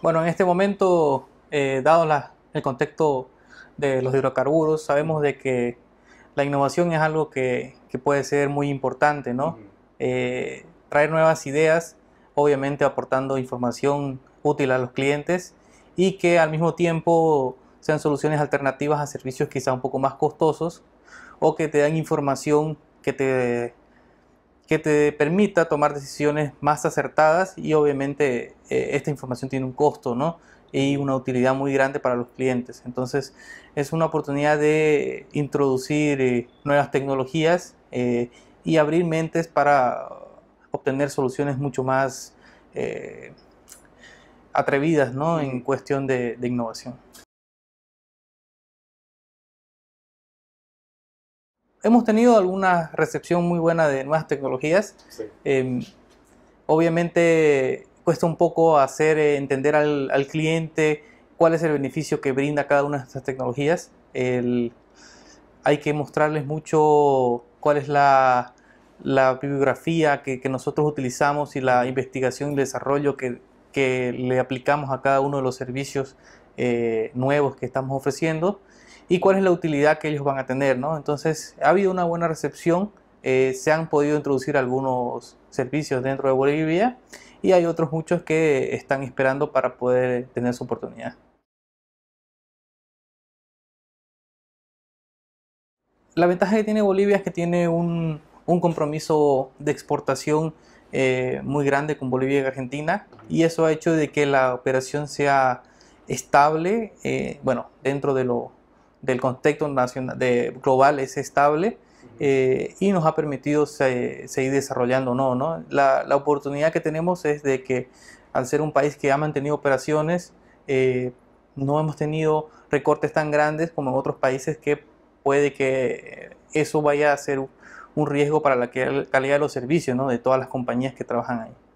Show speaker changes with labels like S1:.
S1: Bueno, en este momento, eh, dado el contexto de los hidrocarburos, sabemos de que la innovación es algo que, puede ser muy importante, ¿no? Eh, traer nuevas ideas, obviamente aportando información útil a los clientes y que al mismo tiempo sean soluciones alternativas a servicios quizá un poco más costosos o que te dan información que te que te permita tomar decisiones más acertadas y obviamente eh, esta información tiene un costo, ¿no? y una utilidad muy grande para los clientes. Entonces es una oportunidad de introducir eh, nuevas tecnologías eh, y abrir mentes para obtener soluciones mucho más atrevidas ¿no? en cuestión de innovación. hemos tenido alguna recepción muy buena de nuevas tecnologías. Em, obviamente cuesta un poco hacer eh, entender al, cliente cuál es el beneficio que brinda cada una de estas tecnologías. hay que mostrarles mucho cuál es la, bibliografía que, nosotros utilizamos y la investigación y desarrollo que, le aplicamos a cada uno de los servicios eh, nuevos que estamos ofreciendo y cuál es la utilidad que ellos van a tener. ¿no? Entonces ha habido una buena recepción, eh, se han podido introducir algunos servicios dentro de Bolivia y hay otros muchos que están esperando para poder tener su oportunidad. La ventaja que tiene Bolivia es que tiene un, compromiso de exportación eh, muy grande con Bolivia y Argentina y eso ha hecho de que la operación sea estable, eh, bueno, dentro de lo, del contexto nacional, de, global es estable eh, y nos ha permitido seguir desarrollando. No, ¿no? La, oportunidad que tenemos es de que al ser un país que ha mantenido operaciones, eh, no hemos tenido recortes tan grandes como en otros países que puede que eso vaya a ser un riesgo para la calidad de los servicios ¿no? de todas las compañías que trabajan ahí.